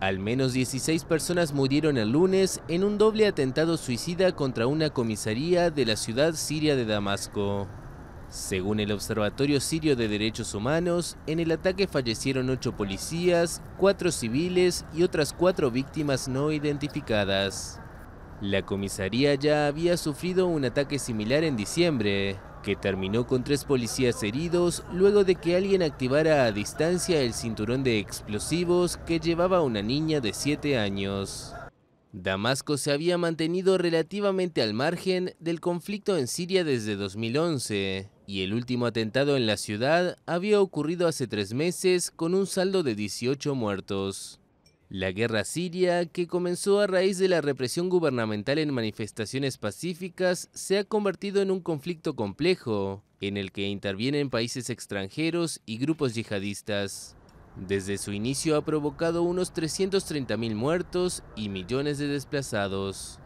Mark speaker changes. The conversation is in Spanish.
Speaker 1: Al menos 16 personas murieron el lunes en un doble atentado suicida contra una comisaría de la ciudad siria de Damasco. Según el Observatorio Sirio de Derechos Humanos, en el ataque fallecieron ocho policías, cuatro civiles y otras cuatro víctimas no identificadas. La comisaría ya había sufrido un ataque similar en diciembre, que terminó con tres policías heridos luego de que alguien activara a distancia el cinturón de explosivos que llevaba una niña de 7 años. Damasco se había mantenido relativamente al margen del conflicto en Siria desde 2011, y el último atentado en la ciudad había ocurrido hace tres meses con un saldo de 18 muertos. La guerra siria, que comenzó a raíz de la represión gubernamental en manifestaciones pacíficas, se ha convertido en un conflicto complejo, en el que intervienen países extranjeros y grupos yihadistas. Desde su inicio ha provocado unos 330.000 muertos y millones de desplazados.